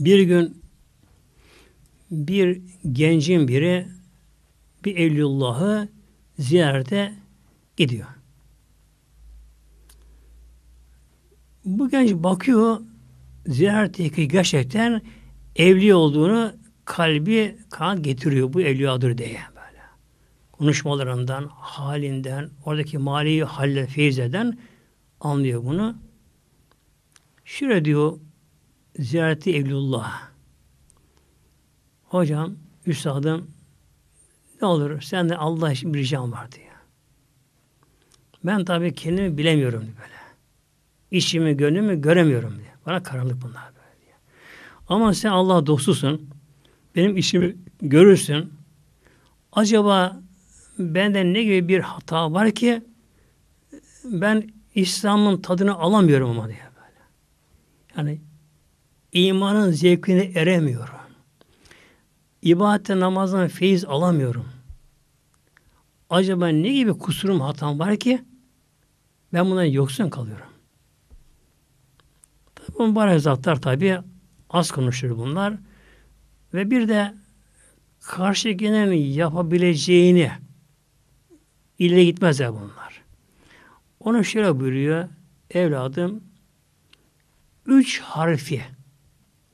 Bir gün bir gencin biri bir Evliyullah'ı ziyarete gidiyor. Bu genç bakıyor ziyaretteki gerçekten evli olduğunu kalbi kan getiriyor bu evliyadır diye böyle. Konuşmalarından, halinden, oradaki mali haller feyzeden anlıyor bunu. Şöyle diyor ziyareti evlullah. Hocam, üstadım ne olur sen de Allah için bir ricam var diyor. Ben tabii kendimi bilemiyorum böyle. İçimi, gönlümü göremiyorum diye. Bana karanlık bunlar böyle diye. Ama sen Allah dostusun. Benim işimi görürsün. Acaba bende ne gibi bir hata var ki ben İslam'ın tadını alamıyorum ama diye böyle. Yani imanın zevkine eremiyorum. İbadete namazdan feyiz alamıyorum. Acaba ne gibi kusurum hatam var ki ben bundan yoksun kalıyorum. Tabi mübarek zatlar tabi az konuşur bunlar. Ve bir de karşıdakinin yapabileceğini ile gitmezler bunlar. Ona şöyle buyuruyor evladım üç harfi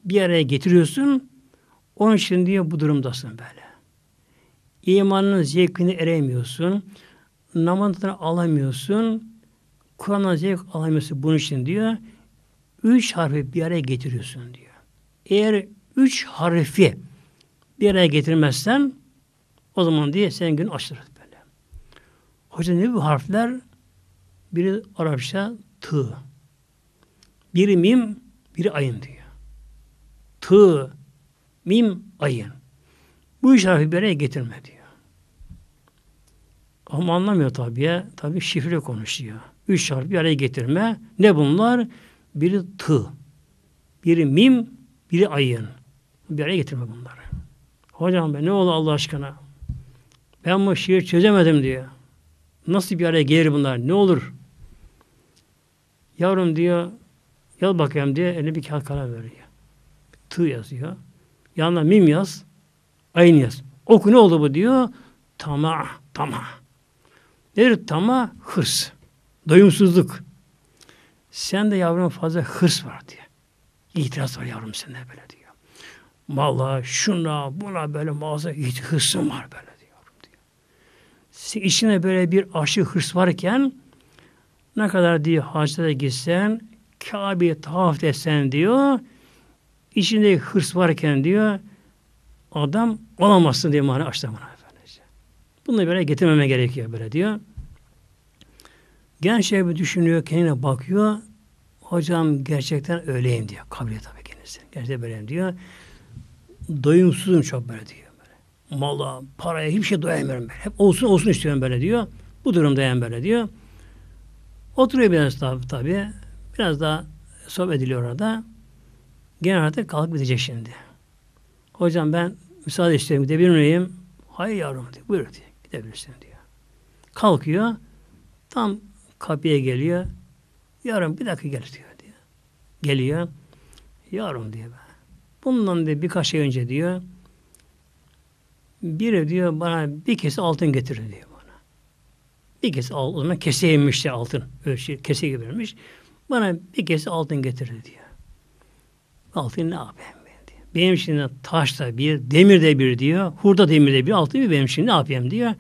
bir araya getiriyorsun. Onun için diyor bu durumdasın böyle. İmanın zevkini eremiyorsun. Namazını alamıyorsun. Kur'an'dan zevk alamıyorsun bunun için diyor. Üç harfi bir araya getiriyorsun diyor. Eğer üç harfi bir araya getirmezsen o zaman diye senin gün açılır böyle. Hoca ne bu harfler? Biri Arapça tı. Biri mim, biri ayın diyor hı mim ayın. Bu üç harfi bir araya getirme diyor. Ama anlamıyor tabi ya. Tabi şifre konuşuyor. Üç harfi bir araya getirme. Ne bunlar? Biri tı, biri mim, biri ayın. Bir araya getirme bunları. Hocam be ne oldu Allah aşkına? Ben bu şiir çözemedim diyor. Nasıl bir araya gelir bunlar? Ne olur? Yavrum diyor, yal bakayım diye eline bir kağıt kalem veriyor tı yazıyor. Yanına mim yaz. Ayn yaz. Oku ne oldu bu diyor. Tama, tama. Nedir tama? Hırs. Doyumsuzluk. Sen de yavrum fazla hırs var diyor. İtiraz var yavrum sende böyle diyor. Mala, şuna, buna böyle mağaza hırsın var böyle diyor. diyor. Sen böyle bir aşı hırs varken ne kadar diyor hacda gitsen, Kabe'ye tavaf desen diyor, içinde hırs varken diyor adam olamazsın diye mani açtı bana. Bunu böyle getirmeme gerekiyor böyle diyor. Genç bir düşünüyor, kendine bakıyor. Hocam gerçekten öyleyim diyor. Kabul tabii kendisi. Gerçekten böyleyim diyor. Doyumsuzum çok böyle diyor. Böyle. Mala, paraya hiçbir şey doyamıyorum. Böyle. Hep olsun olsun istiyorum böyle diyor. Bu durumda yani böyle diyor. Oturuyor biraz tabii tabii. Biraz daha sohbet ediliyor orada. Genelde artık gidecek şimdi. Hocam ben müsaade istiyorum gidebilir miyim? Hayır yavrum diyor. Buyur diyor. Gidebilirsin diyor. Kalkıyor. Tam kapıya geliyor. Yavrum bir dakika gel diyor. diyor. Geliyor. Yavrum diyor ben. Bundan da birkaç ay önce diyor biri diyor bana bir kese altın getir diyor bana. Bir kese altın. O zaman keseymiş de altın. Ölçü, şey, kese gibi vermiş. Bana bir kese altın getir diyor. Altın ne yapayım ben diyor. Benim şimdi taş da bir, demir de bir diyor. Hurda demir de bir, altın bir benim şimdi ne yapayım diyor.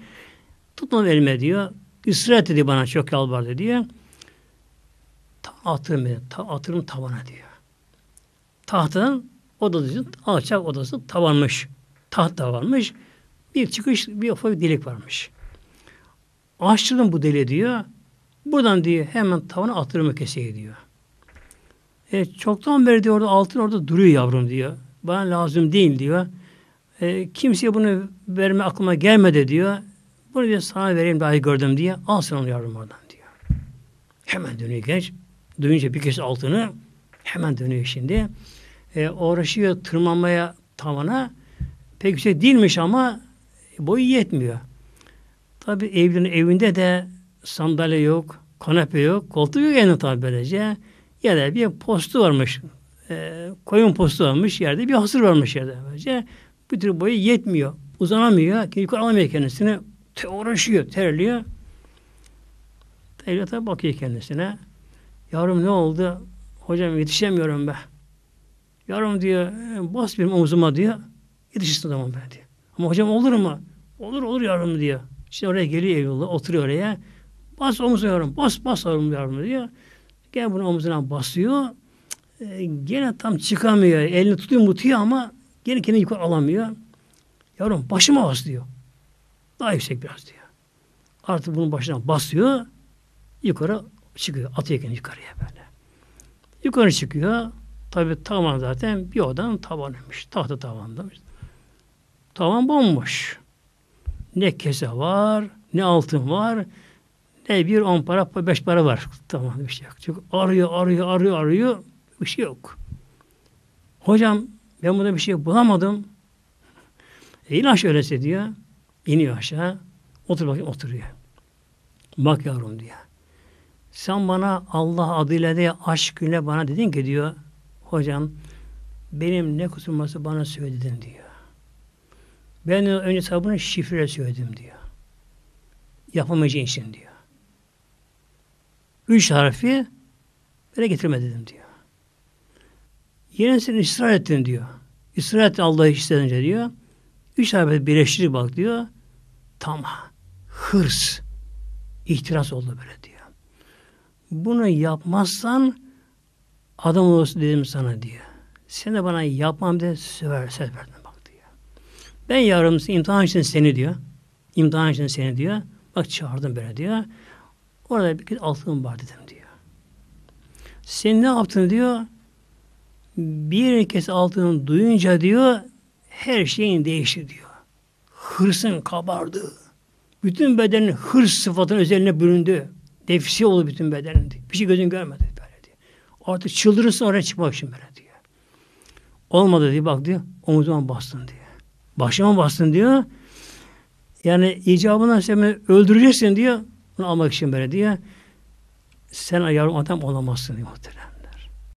Tutmam elime diyor. Israr dedi bana çok yalvardı diyor. Ta atırım beni, ta atırım tavana diyor. Tahtadan odası, alçak odası tavanmış. Taht da varmış. Bir çıkış, bir ufak bir delik varmış. Açtırdım bu deli diyor. Buradan diyor hemen tavana atırımı keseyim diyor. E, çoktan beri diyor orada altın orada duruyor yavrum diyor. Bana lazım değil diyor. E, kimseye bunu verme aklıma gelmedi diyor. Bunu bir sana vereyim dahi gördüm diye. Al sen onu yavrum oradan diyor. Hemen dönüyor genç. Duyunca bir kez altını hemen dönüyor şimdi. E, uğraşıyor tırmanmaya tavana. Pek yüksek değilmiş ama boyu yetmiyor. Tabi evinin evinde de sandalye yok, kanepe yok, koltuk yok yani tabi böylece. Yerde bir postu varmış. E, koyun postu varmış yerde. Bir hasır varmış yerde. Böylece bir türlü boyu yetmiyor. Uzanamıyor. Kendi alamıyor kendisini. Te uğraşıyor. Terliyor. Evlata bakıyor kendisine. Yavrum ne oldu? Hocam yetişemiyorum be. Yavrum diyor e, bas benim omuzuma diyor. Yetişirsin zaman ben diyor. Ama hocam olur mu? Olur olur yavrum diyor. Şimdi oraya geliyor Eyvallah oturuyor oraya. Bas omuzuma yavrum bas bas yavrum yavrum diyor. Gene bunu omzuna basıyor. E, gene tam çıkamıyor. Elini tutuyor mutuyor ama gene kendini yukarı alamıyor. Yavrum başıma bas diyor. Daha yüksek biraz diyor. Artık bunun başına basıyor. Yukarı çıkıyor. Atıyor kendini yukarıya böyle. Yukarı çıkıyor. Tabi tavan zaten bir odanın tavanıymış. Tahta tavandamış. Tavan bomboş. Ne kese var, ne altın var, ne bir on para, beş para var. Tamam bir şey yok. Çünkü arıyor, arıyor, arıyor, arıyor. Bir şey yok. Hocam ben burada bir şey bulamadım. E, in aşağı diyor. İniyor aşağı. Otur bakayım oturuyor. Bak yavrum diyor. Sen bana Allah adıyla diye aşk ile bana dedin ki diyor. Hocam benim ne kusurması bana söyledin diyor. Ben önce sabunu bunu şifre söyledim diyor. Yapamayacağın için diyor üç harfi böyle getirme dedim diyor. Yine seni ısrar ettin diyor. Israr ettin Allah'ı istedince diyor. Üç harfi birleştirip bak diyor. Tamam. Hırs. ihtiras oldu böyle diyor. Bunu yapmazsan adam olursun dedim sana diyor. Sen de bana yapmam de söver, söz verdin bak diyor. Ben yarım imtihan için seni diyor. İmtihan için seni diyor. Bak çağırdım böyle diyor. Orada bir altın var dedim diyor. Sen ne yaptın diyor. Bir kez altını duyunca diyor her şeyin değişti diyor. Hırsın kabardı. Bütün bedenin hırs sıfatının üzerine büründü. Nefsi oldu bütün bedenin. Diyor. Bir şey gözün görmedi böyle diyor. Artık çıldırırsın oraya çıkmak için böyle diyor. Olmadı diye bak diyor. Omuzuma bastın diyor. Başıma bastın diyor. Yani icabından seni öldüreceksin diyor. Bunu almak için böyle diye sen yavrum adam olamazsın diye muhtemelen.